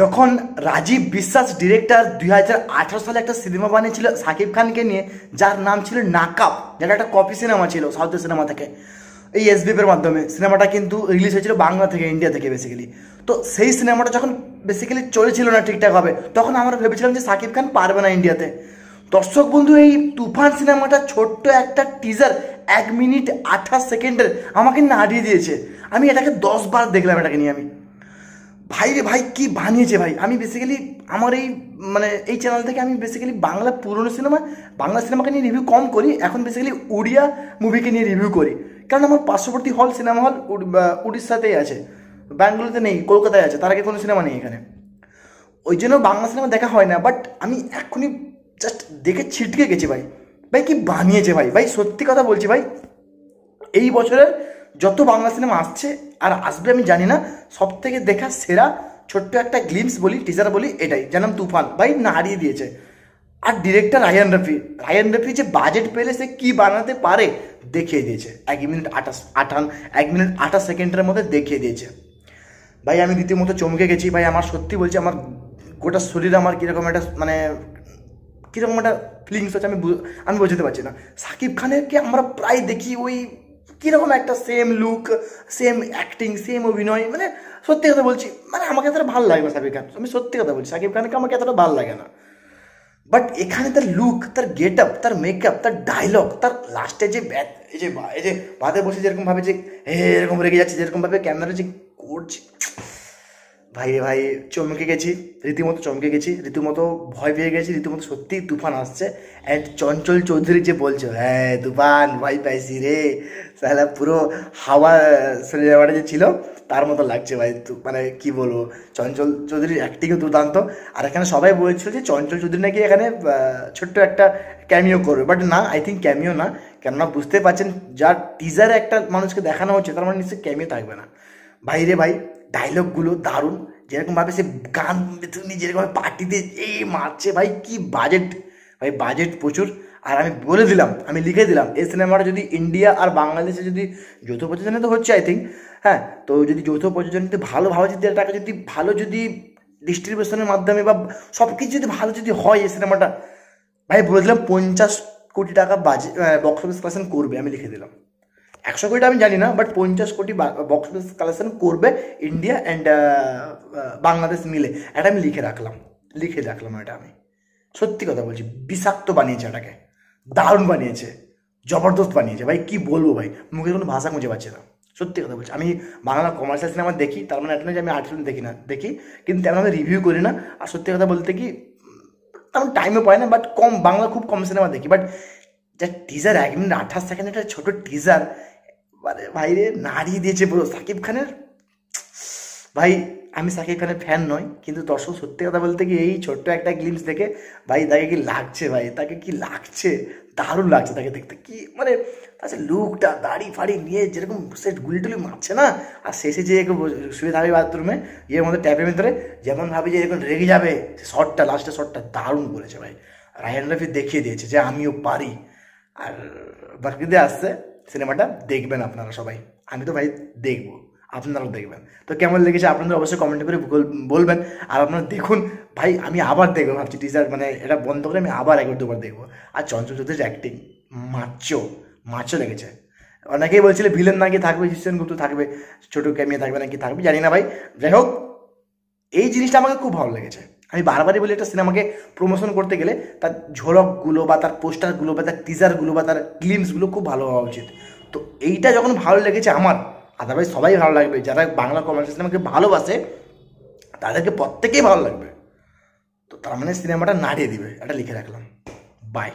যখন রাজীব বিশ্বাস ডিরেক্টর দুই সালে একটা সিনেমা বানিয়েছিল সাকিব খানকে নিয়ে যার নাম ছিল নাকাপ যেটা একটা কপি সিনেমা ছিল সাউথের সিনেমা থেকে এই এসবিএফের মাধ্যমে সিনেমাটা কিন্তু রিলিজ হয়েছিল বাংলা থেকে ইন্ডিয়া থেকে বেসিক্যালি তো সেই সিনেমাটা যখন বেসিক্যালি চলেছিল না ঠিকঠাকভাবে তখন আমরা ভেবেছিলাম যে সাকিব খান পারবে না ইন্ডিয়াতে দর্শক বন্ধু এই তুফান সিনেমাটা ছোট্ট একটা টিজার এক মিনিট আঠাশ সেকেন্ডের আমাকে নাড়িয়ে দিয়েছে আমি এটাকে দশবার দেখলাম এটাকে নিয়ে আমি ভাই রে ভাই কী বানিয়েছে ভাই আমি বেসিক্যালি আমার এই মানে এই চ্যানেল থেকে আমি বেসিক্যালি বাংলা পুরনো সিনেমা বাংলা সিনেমাকে নিয়ে রিভিউ কম করি এখন বেসিক্যালি উড়িয়া মুভিকে নিয়ে রিভিউ করি কারণ আমার পার্শ্ববর্তী হল সিনেমা হল উড়িষ্যাতেই আছে ব্যাঙ্গালোরতে নেই কলকাতায় আছে তার আগে কোনো সিনেমা নেই এখানে ওই জন্য বাংলা সিনেমা দেখা হয় না বাট আমি এখনই জাস্ট দেখে ছিটকে গেছি ভাই ভাই কি বানিয়েছে ভাই ভাই সত্যি কথা বলছি ভাই এই বছরের যত বাংলা সিনেমা আসছে আর আসবে আমি জানি না সব থেকে দেখা সেরা ছোট্ট একটা গ্লিমস বলি টিজার বলি এটাই যেন তুফান ভাই না হারিয়ে দিয়েছে আর ডিরেক্টর রায়ান রফি রায়ান রফি যে বাজেট পেলে সে কী বানাতে পারে দেখিয়ে দিয়েছে এক মিনিট আঠাশ আঠান এক মিনিট আঠাশ সেকেন্ডের মধ্যে দেখিয়ে দিয়েছে ভাই আমি রীতিমতো চমকে গেছি ভাই আমার সত্যি বলছি আমার গোটা শরীর আমার কীরকম একটা মানে কীরকম একটা ফিলিংস হচ্ছে আমি আমি বোঝাতে পারছি না সাকিব খানেরকে আমরা প্রায় দেখি ওই কীরকম একটা same look same acting same অভিনয় মানে সত্যি কথা বলছি মানে আমাকে এতটা ভালো লাগে না সাকিব খান আমি সত্যি কথা বলছি সাকিব খানকে আমাকে এতটা ভালো লাগে না বাট এখানে তার লুক তার গেট আপ তার মেকআপ তার ডায়লগ তার লাস্টে যে ব্যাক এই যে এই যে বাদে বসে যেরকমভাবে যে এরকম রেগে যাচ্ছে যেরকমভাবে ক্যামেরা যে করছে ভাই ভাই চমকে গেছি রীতিমতো চমকে গেছি রীতিমতো ভয় পেয়ে গেছি রীতিমতো সত্যি তুফান আসছে অ্যান্ড চঞ্চল চৌধুরী যে বলছো হ্যাঁ তুফান ভাই পাইছি রে তাহলে পুরো হাওয়া সিনেমাটা যে ছিল তার মতো লাগছে ভাই মানে কি বলবো চঞ্চল চৌধুরীর অ্যাক্টিংও দুর্দান্ত আর এখানে সবাই বলছিল যে চঞ্চল চৌধুরী নাকি এখানে ছোট্ট একটা ক্যামিও করবে বাট না আই থিঙ্ক ক্যামিও না কেননা বুঝতে পারছেন যার টিজারে একটা মানুষকে দেখানো হচ্ছে তার মানে নিশ্চয়ই ক্যামিও থাকবে না ভাই রে ভাই ডায়লগগুলো দারুণ যেরকমভাবে সে গান তুমি যেরকমভাবে পার্টি দিয়ে এই মারছে ভাই কি বাজেট ভাই বাজেট প্রচুর আর আমি বলে দিলাম আমি লিখে দিলাম এই সিনেমাটা যদি ইন্ডিয়া আর বাংলাদেশে যদি যৌথ প্রযোজনে তো হচ্ছে আই থিঙ্ক হ্যাঁ তো যদি যৌথ প্রযোজন যদি ভালোভাবে যদি এটাকে যদি ভালো যদি ডিস্ট্রিবিউশনের মাধ্যমে বা সব কিছু যদি ভালো যদি হয় এই সিনেমাটা ভাই বলে দিলাম পঞ্চাশ কোটি টাকা বাজে বক্স অফিস পার্সেন্ট করবে আমি লিখে দিলাম একশো কোটি আমি জানি না বাট পঞ্চাশ কোটি বক্স অফিস কালেকশন করবে ইন্ডিয়া অ্যান্ড বাংলাদেশ মিলে এটা আমি লিখে রাখলাম লিখে রাখলাম এটা আমি সত্যি কথা বলছি বিষাক্ত বানিয়েছে এটাকে দারুণ বানিয়েছে জবরদস্ত বানিয়েছে ভাই কি বলবো ভাই মুখে কোনো ভাষা খুঁজে পাচ্ছে না সত্যি কথা বলছি আমি বাংলা কমার্শিয়াল সিনেমা দেখি তার মানে এটা নয় যে আমি আর্ট ফিল্ম দেখি না দেখি কিন্তু তেমন আমি রিভিউ করি না আর সত্যি কথা বলতে কি তেমন টাইমও পাই না বাট কম বাংলা খুব কম সিনেমা দেখি বাট যা টিজার এক মিনিট আঠাশ সেকেন্ড একটা ছোটো টিজার মানে বাইরে নাড়িয়ে দিয়েছে পুরো সাকিব খানের ভাই আমি সাকিব খানের ফ্যান নই কিন্তু দর্শক সত্যি কথা বলতে কি এই ছোট্ট একটা গ্লিমস দেখে ভাই তাকে কি লাগছে ভাই তাকে কি লাগছে দারুণ লাগছে তাকে দেখতে কি মানে আচ্ছা লুকটা দাড়ি ফাড়ি নিয়ে যেরকম সে গুলটুলি মারছে না আর শেষে যে শুয়ে থাকে বাথরুমে ইয়ের মধ্যে ট্যাপের ভিতরে যেমন ভাবে যে এরকম রেগে যাবে সে শটটা লাস্টের শটটা দারুণ বলেছে ভাই রায়ান রফি দেখিয়ে দিয়েছে যে আমিও পারি আর বাকিদের আসছে সিনেমাটা দেখবেন আপনারা সবাই আমি তো ভাই দেখব আপনারাও দেখবেন তো কেমন লেগেছে আপনাদের অবশ্যই কমেন্ট করে বলবেন আর আপনারা দেখুন ভাই আমি আবার দেখবো ভাবছি টিজার মানে এটা বন্ধ করে আমি আবার একবার দুবার দেখবো আর চঞ্চল চৌধুরীর অ্যাক্টিং মাচো মাচো লেগেছে অনেকেই বলছিল ভিলেন নাকি থাকবে শিষ্যন গুপ্ত থাকবে ছোটো ক্যামিয়া থাকবে নাকি থাকবে জানি না ভাই যাই হোক এই জিনিসটা আমাকে খুব ভালো লেগেছে আমি বারবারই বলি একটা সিনেমাকে প্রমোশন করতে গেলে তার ঝলকগুলো বা তার পোস্টারগুলো বা তার টিজারগুলো বা তার গ্লিমসগুলো খুব ভালো হওয়া উচিত তো এইটা যখন ভালো লেগেছে আমার আদারওয়াইজ সবাই ভালো লাগবে যারা বাংলা কমার্শিয়াল সিনেমাকে ভালোবাসে তাদেরকে প্রত্যেকেই ভালো লাগবে তো তার মানে সিনেমাটা নাড়িয়ে দিবে এটা লিখে রাখলাম বাই